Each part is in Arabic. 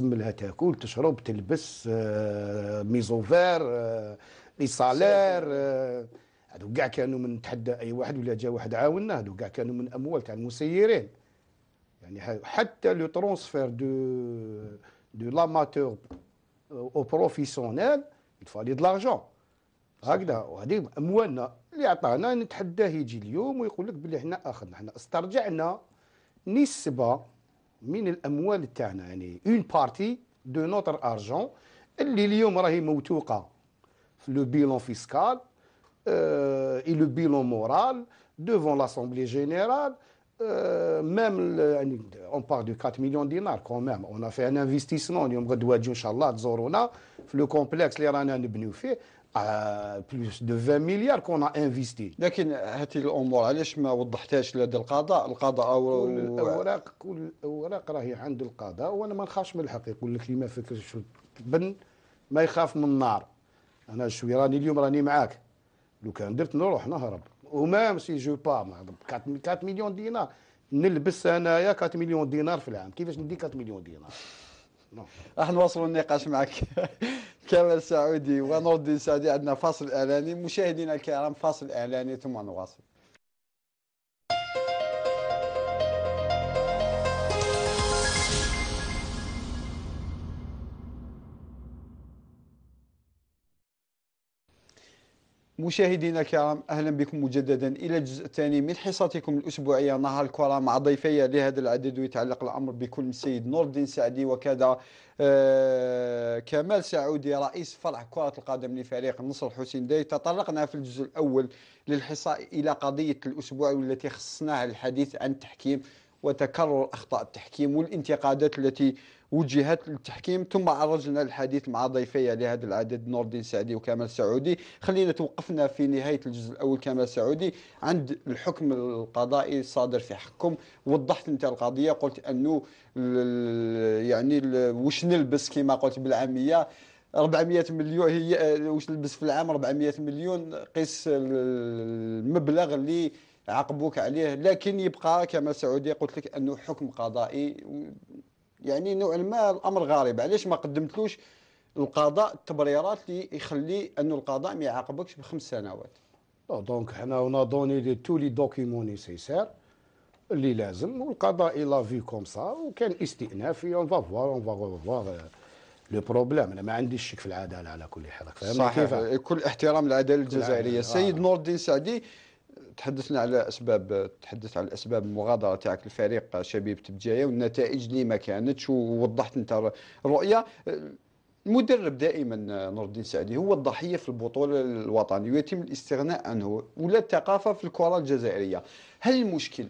لها تاكل تشرب تلبس آه، ميزوفير لي آه، سالير آه، هادو كاع كانوا من تحدى اي واحد ولا جا واحد عاوننا هادو كاع كانوا من اموال تاع المسيرين يعني حتى لو ترونسفير دو دو لاماتور او بروفيسيونيل يتفالي دو لارجون هكذا وهذه اموالنا اللي عطانا نتحداه يجي اليوم ويقول لك بلي حنا اخذنا حنا استرجعنا نسبه Une partie de notre argent, le bilan fiscal euh, et le bilan moral devant l'Assemblée générale, euh, même on parle de 4 millions de dinars quand même, on a fait un investissement, on a complexe, on a fait complexe. بلوس دو 20 مليار كون انفيستي لكن هذه الامور علاش ما وضحتهاش لدى القضاء القضاء أو... كل الاوراق كل الاوراق راهي عند القضاء وانا ما نخافش من الحق يقول لك اللي ما فكرش بن ما يخاف من النار انا شوي راني اليوم راني معاك لو كان درت نروح نهرب ومام سي جو با 4 مليون دينار نلبس انايا 4 مليون دينار في العام كيفاش ندي 4 مليون دينار نعم. راح نواصلوا النقاش معك كمال سعودي ونور الدين سعودي عندنا فاصل اعلاني مشاهدينا الكرام فاصل اعلاني ثم نواصل مشاهدينا الكرام اهلا بكم مجددا الى الجزء الثاني من حصتكم الاسبوعيه نهار الكره مع ضيفي لهذا العدد ويتعلق الامر بكل السيد نور الدين سعدي وكذا آه كمال سعودي رئيس فرع كره القدم لفريق النصر حسين داي تطرقنا في الجزء الاول للحصه الى قضيه الاسبوع والتي خصناها الحديث عن التحكيم وتكرر اخطاء التحكيم والانتقادات التي وجهات التحكيم ثم عرجنا الحديث مع ضيفي لهذا العدد نور الدين سعدي وكمال سعودي خلينا توقفنا في نهاية الجزء الأول كمال سعودي عند الحكم القضائي الصادر في حقكم وضحت أنت القضية قلت أنه يعني واش نلبس كما قلت بالعامية 400 مليون هي واش نلبس في العام 400 مليون قيس المبلغ اللي عاقبوك عليه لكن يبقى كما سعودي قلت لك انه حكم قضائي يعني نوعا ما الامر غريب علاش ما قدمتلوش القضاء التبريرات اللي يخلي انه القضاء ما يعاقبكش بخمس سنوات دونك حنا اون دوني لي تو لي دوكيمون نيسيسير اللي لازم والقضاء لا في كوم سا وكان استئنافي اون فوار اون فوا فوار لو بروبليم انا ما عنديش شك في العداله على كل حال صحيح كل احترام للعداله الجزائريه السيد نور الدين سعدي تحدثنا على اسباب تحدثت على اسباب المغادره تاعك الفريق شبيبه تبجايه والنتائج اللي ما كانتش ووضحت انت الرؤيه المدرب دائما نور الدين سعدي هو الضحيه في البطوله الوطنيه ويتم الاستغناء عنه ولا الثقافه في الكره الجزائريه هل المشكل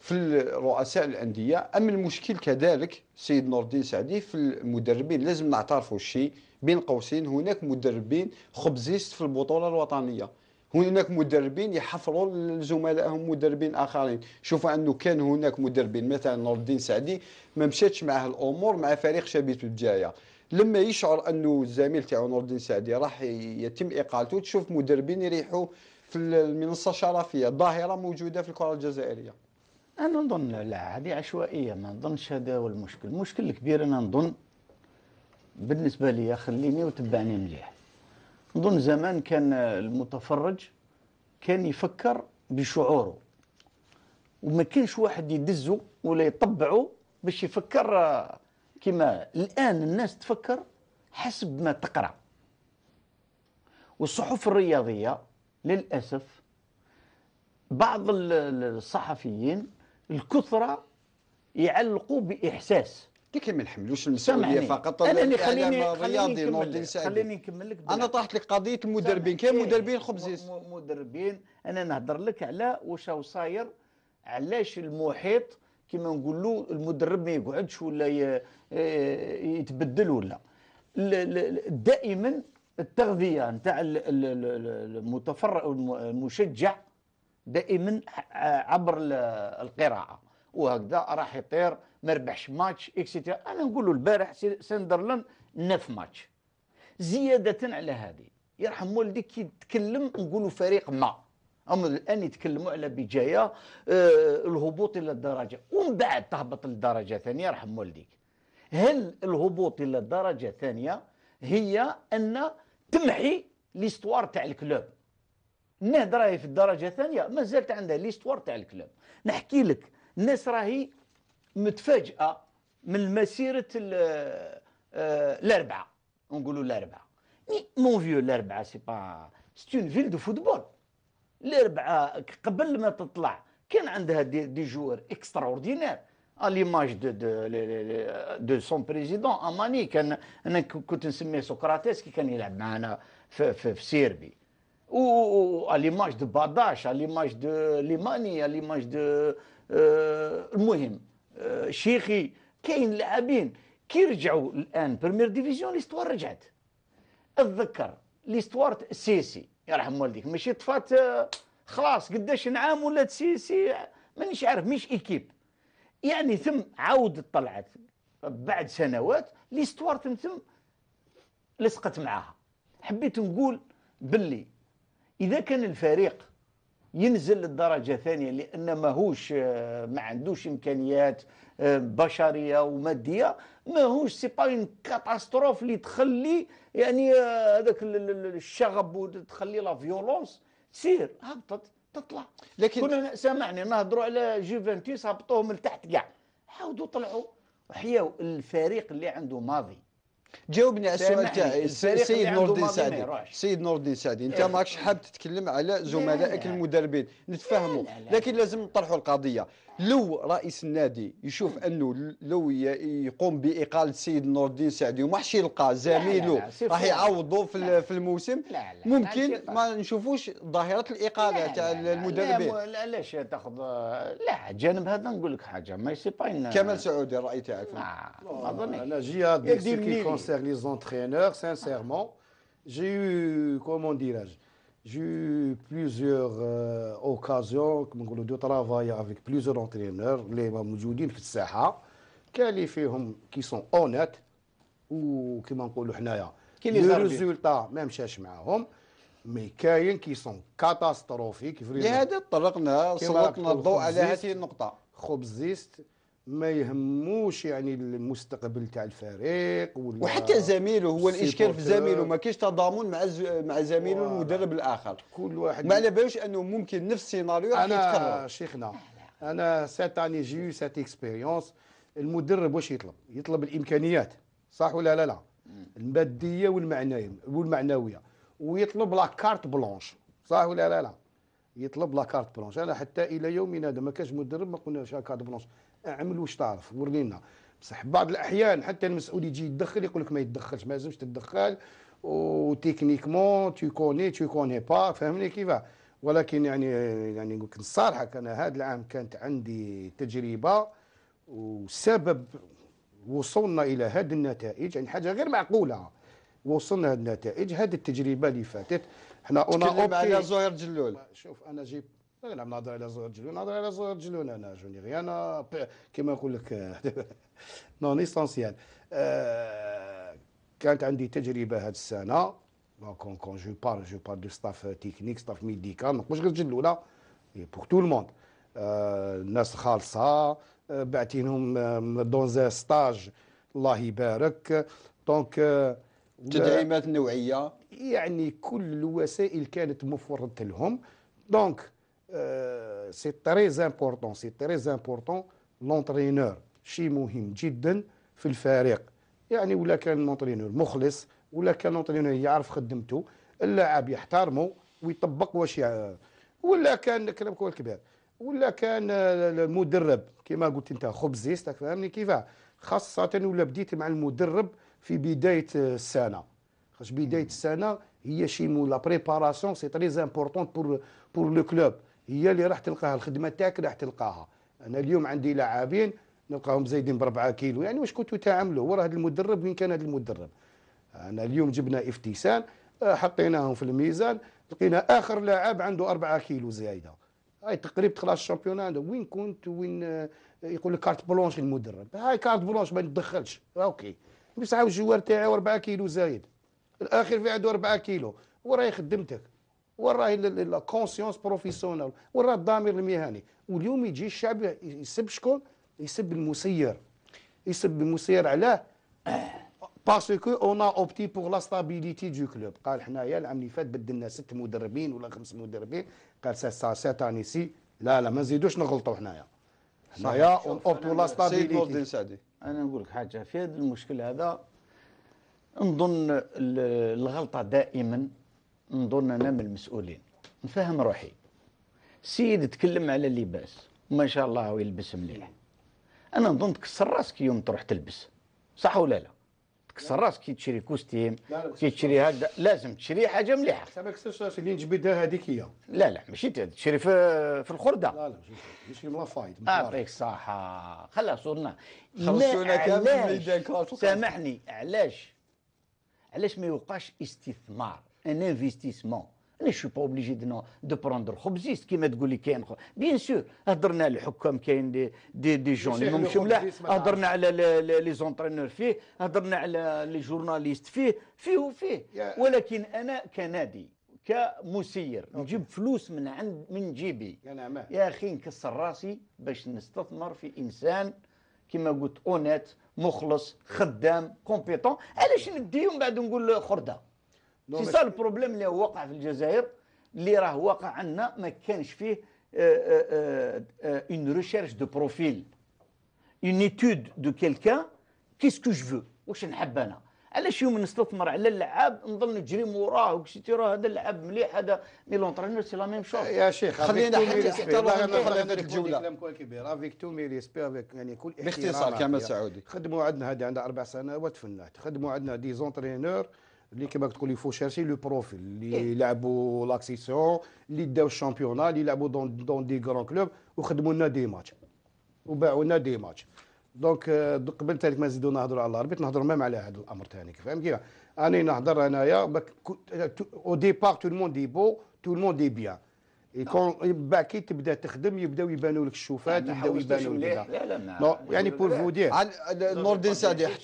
في رؤساء الانديه ام المشكل كذلك سيد نور الدين سعدي في المدربين لازم نعترفوا الشيء بين قوسين هناك مدربين خبزيست في البطوله الوطنيه هناك مدربين يحفروا لزملائهم مدربين اخرين شوف انه كان هناك مدربين مثلا نور الدين سعدي ما مشاتش معه الامور مع فريق شبيتو الجايه لما يشعر انه الزميل تاعو نور الدين سعدي راح يتم اقالته تشوف مدربين يريحوا في المنصه الشرفيه ظاهره موجوده في الكره الجزائريه انا نظن لا هذه عشوائيه ما نظنش هذا هو المشكل المشكل الكبير انا نظن بالنسبه لي خليني وتبعني مليح نظن زمان كان المتفرج كان يفكر بشعوره وما كانش واحد يدزه ولا يطبعه باش يفكر كما الآن الناس تفكر حسب ما تقرأ والصحف الرياضية للأسف بعض الصحفيين الكثرة يعلقوا بإحساس لكن ما نحملوش المسؤوليه فقط انا اللي خليني الرياضي نور سعيد خليني نكمل لك انا طرحت لك قضيه المدربين كاين مدربين خبزيس مدربين انا نهضر لك على واش صاير علاش المحيط كما نقولوا المدرب ما يقعدش ولا آه، يتبدل ولا دائما التغذيه نتاع المتفرغ المشجع دائما عبر القراءه وهكذا راح يطير ما ربحش ماتش اكسيتيرا انا نقول له البارح سندرلاند نف ماتش زياده على هذه يرحم والديك كي تكلم نقولوا فريق ما هم الان يتكلموا على بجايه آه، الهبوط الى الدرجه ومن بعد تهبط للدرجه ثانيه يرحم والديك هل الهبوط الى الدرجه الثانيه هي ان تمحي ليستوار تاع الكلوب نهضر في الدرجه الثانيه مازالت عندها ليستوار تاع الكلوب نحكي لك الناس راهي متفاجئه من مسيره آه، الاربعه نقولوا الاربعه مي مون فيو الاربعه سي با سي اون فيل دو فوتبول الاربعه قبل ما تطلع كان عندها دي, دي جوار اكستراوردينير à l'image دو دو دو سون بريزيدون اماني كان انا كنت نسميه سقراطيس كي كان يلعب معنا في, في, في سيربي و ا ليماج دو باداش ا ليماج دو ليماني ا ليماج دو آه، المهم آه، شيخي كاين لاعبين كي رجعوا الان بريمير ديفيزيون ليستوار رجعت اتذكر ليستوار السيسي يرحم والديك ماشي طفات آه، خلاص قداش نعام ولا السيسي مانيش عارف مش ايكيب يعني ثم عاود طلعت بعد سنوات ليستوار ثم ثم لصقت معاها حبيت نقول باللي اذا كان الفريق ينزل للدرجه الثانية لان ماهوش آه، ما عندوش امكانيات آه، بشريه وماديه ماهوش سي با اون كاتاستروف اللي تخلي يعني آه، هذاك الشغب وتخلي لا فيولونس سير هبطت تطلع لكن كنا سامعني نهضروا على جوفنتوس هبطوهم لتحت كاع عاودوا طلعوا وحياوا الفريق اللي عنده ماضي جاوبني على السؤال تاعي السيد نور الدين سعدي السيد نور الدين سعدي انت إيه. ماكش حاب تتكلم على زملائك المدربين نتفاهموا لكن لازم نطرحوا القضيه لو رئيس النادي يشوف انه لو يقوم باقاله السيد نور الدين سعدي وما حش يلقى زميله راح يعوضه في, في الموسم لا لا ممكن ما نشوفوش ظاهره الاقاله تاع المدربين علاش تاخذ لا جانب هذا نقول لك حاجه ما سي با كمال سعودي الراي تاعك آه، ما اظن لا جهاد concerne les entraîneurs, sincèrement, j'ai eu, comment dirais-je, j'ai eu plusieurs euh, occasions de travailler avec plusieurs entraîneurs, les Mamoudjoudines في qui كاين اللي فيهم كي سون اونيت وكيما نقولوا حنايا لو ريزولتا ما مشاش معاهم مي كاين كي سون كاتاستروفيك لهذا تطرقنا سلطنا الضوء على هذه النقطة خبزيست ما يهموش يعني المستقبل تاع الفريق وحتى زميله هو الاشكال في زميله ما كاينش تضامن مع ز... مع زميله المدرب الاخر كل واحد ما على بالوش انه ممكن نفس السيناريو انا شيخنا انا سات اني جي سات اكسبيريونس المدرب واش يطلب يطلب الامكانيات صح ولا لا لا الماديه والمعنويه والمعنويه ويطلب لا كارت بلونش صح ولا لا لا يطلب لا كارت بلونش انا حتى الى يومنا هذا ما كانش مدرب ما قلناش كارت بلونش اعمل واش تعرف ورينا بصح بعض الاحيان حتى المسؤول يجي يتدخل يقول لك ما يتدخلش ما لازمش تتدخل وتكنيكمون تي كوني تي كوني با فهمني كيفاه ولكن يعني يعني كنت صارحك انا هذا العام كانت عندي تجربه وسبب وصلنا الى هذه النتائج يعني حاجه غير معقوله وصلنا النتائج هذه التجربه اللي فاتت احنا انا اوكي على زهير جلول شوف انا جيب نلعب نهضر على صغير جلون نهضر على صغير جلون انا جوني غي انا كيما نقول لك نون ايسونسيال كانت عندي تجربه هاد السنه كون كون جو بار جو بار دو ستاف تكنيك ستاف ميديكال ما نقولش غير جلوله بور تو الموند الناس خالصه بعتينهم دون ستاج الله يبارك دونك تدعيمات نوعيه يعني كل الوسائل كانت مفرده لهم دونك سي تري امبورطون سي تري امبورطون لونترينور شيء مهم جدا في الفريق يعني ولا كان لونترينور مخلص ولا كان لونترينور يعرف خدمته اللاعب يحترمه ويطبق واش ولا كان كلام كبير الكبير ولا كان المدرب كما قلت انت خبزي فهمني كيفاه خاصة ولا بديت مع المدرب في بداية السنة خاطر بداية السنة هي شي مو لا بريباراسيون سي تري امبورطون بور بور لو كلوب هي اللي راح تلقاها الخدمه تاعك راح تلقاها انا اليوم عندي لاعبين نلقاهم زايدين ب 4 كيلو يعني واش كنتوا تعملوا وراه هذا المدرب وين كان هذا المدرب انا اليوم جبنا افتسان آه، حطيناهم في الميزان لقينا اخر لاعب عنده 4 كيلو زايده هاي تقريبا خلاص الشامبيون عنده وين كنت وين آه، يقول لك كارت بلونش المدرب هاي كارت بلونش ما تدخلش اوكي بصح الجوار تاعي 4 كيلو زايد الاخر في عنده 4 كيلو وراي خدمتك وراه لا كونسيونس بروفيسيونيل وراه الضمير المهني واليوم يجي الشعب يسب شكون يسب المسير يسب المسير علاه باسكو اون اوبتي بوغ لا ستابيليتي دو كلوب قال حنايا العام اللي فات بدلنا ست مدربين ولا خمس مدربين قال سا سات انيسي لا لا ما نزيدوش نغلطوا حنايا حنايا اون اوبت لا ستابيليتي انا نقول لك حاجه في هذا المشكل هذا نظن الغلطه دائما نظن انا من المسؤولين نفهم روحي سيد تكلم على اللباس ما شاء الله يلبس مليح انا نظن تكسر راسك يوم تروح تلبس صح ولا لا تكسر راسك كي تشري كوستيم كي تشري هكذا لازم تشري حاجه مليحه ما كسرش راسك اللي نجبدها هذيك هي لا لا ماشي تشري في في الخرده لا لا ماشي لا فايد يعطيك الصحه خلاص خلصونا خلصونا كامل سامحني علاش علاش ما يوقعش استثمار ان انفستيسمون انا شو با اوبليجي دو دو بروندر خبزيست كيما تقول لي كاين بيان سور هضرنا على الحكام كاين دي دي, دي جون اللي مش ملاح هضرنا على لي زونترينور فيه هضرنا على لي جورناليست فيه فيه وفيه ولكن انا كنادي كمسير نجيب فلوس من عند من جيبي يا, اخي نكسر راسي باش نستثمر في انسان كما قلت اونيت مخلص خدام كومبيتون علاش نديه ومن بعد نقول خرده سي سا البروبليم اللي وقع في الجزائر اللي راه واقع عندنا ما كانش فيه اون ريشيرش دو بروفيل اون ايتود دو كيلكان كيسكو جو فو واش نحب انا علاش يوم نستثمر على اللعاب نظل نجري موراه وكشتي راه هذا اللعاب مليح هذا مي لونترينور سي لا ميم شوز يا شيخ خلينا حتى خلينا الجوله كلام كبير يعني كل باختصار كامل سعودي خدموا عندنا هذه عندها اربع سنوات فنات خدموا عندنا دي زونترينور اللي كما تقول يفو شيرشي لو بروفيل اللي يلعبوا إيه. لاكسيسيون اللي داو الشامبيونا اللي يلعبوا دون دون دي كرون كلوب وخدموا لنا دي ماتش وباعوا لنا دي ماتش دونك آه، قبل ذلك ما نزيدو نهضروا على الاربيت نهضروا ما على هذا الامر ثاني فاهم كيف انا نهضر انايا او آه، ديبار تو الموند دي بو تو الموند دي بيان يكون بعد كي تبدا تخدم يبداو يبانوا لك الشوفات يبداو يبانوا لك لا لا يعني بور فو دير نور سعدي